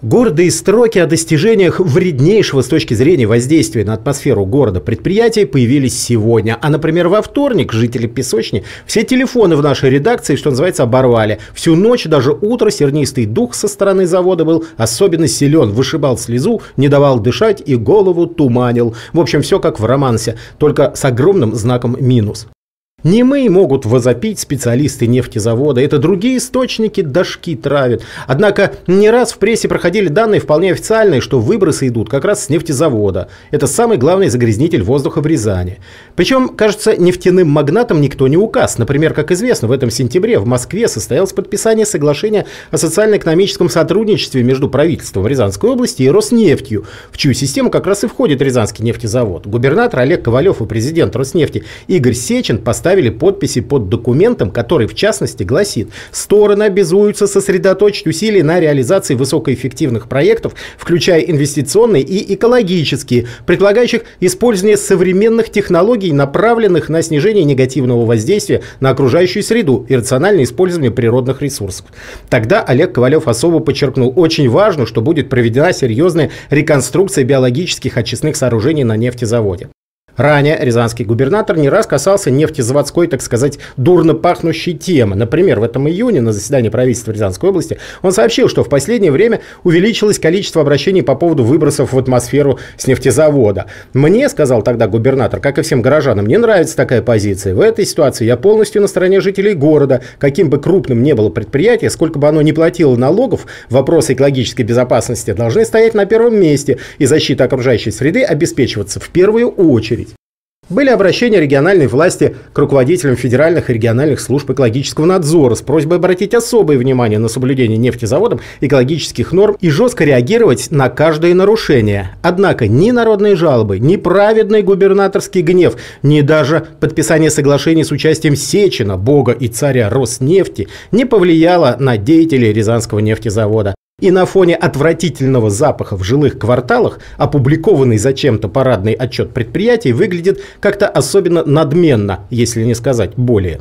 Гордые строки о достижениях вреднейшего с точки зрения воздействия на атмосферу города предприятия появились сегодня. А, например, во вторник жители Песочни все телефоны в нашей редакции, что называется, оборвали. Всю ночь, даже утро, сернистый дух со стороны завода был особенно силен. Вышибал слезу, не давал дышать и голову туманил. В общем, все как в романсе, только с огромным знаком минус. Не мы могут возопить специалисты нефтезавода, это другие источники дошки травят. Однако не раз в прессе проходили данные вполне официальные, что выбросы идут как раз с нефтезавода. Это самый главный загрязнитель воздуха в Рязани. Причем, кажется, нефтяным магнатам никто не указ. Например, как известно, в этом сентябре в Москве состоялось подписание соглашения о социально-экономическом сотрудничестве между правительством Рязанской области и Роснефтью, в чью систему как раз и входит Рязанский нефтезавод. Губернатор Олег Ковалев и президент Роснефти Игорь Сечин поставили поставили подписи под документом, который в частности гласит, стороны обязуются сосредоточить усилия на реализации высокоэффективных проектов, включая инвестиционные и экологические, предлагающих использование современных технологий, направленных на снижение негативного воздействия на окружающую среду и рациональное использование природных ресурсов. Тогда Олег Ковалев особо подчеркнул, очень важно, что будет проведена серьезная реконструкция биологических очистных сооружений на нефтезаводе. Ранее рязанский губернатор не раз касался нефтезаводской, так сказать, дурно пахнущей темы. Например, в этом июне на заседании правительства Рязанской области он сообщил, что в последнее время увеличилось количество обращений по поводу выбросов в атмосферу с нефтезавода. «Мне, — сказал тогда губернатор, — как и всем горожанам, не нравится такая позиция. В этой ситуации я полностью на стороне жителей города. Каким бы крупным ни было предприятие, сколько бы оно ни платило налогов, вопросы экологической безопасности должны стоять на первом месте, и защита окружающей среды обеспечиваться в первую очередь. Были обращения региональной власти к руководителям федеральных и региональных служб экологического надзора с просьбой обратить особое внимание на соблюдение нефтезаводом экологических норм и жестко реагировать на каждое нарушение. Однако ни народные жалобы, ни праведный губернаторский гнев, ни даже подписание соглашений с участием Сечина, бога и царя Роснефти не повлияло на деятелей Рязанского нефтезавода. И на фоне отвратительного запаха в жилых кварталах опубликованный зачем-то парадный отчет предприятий выглядит как-то особенно надменно, если не сказать более.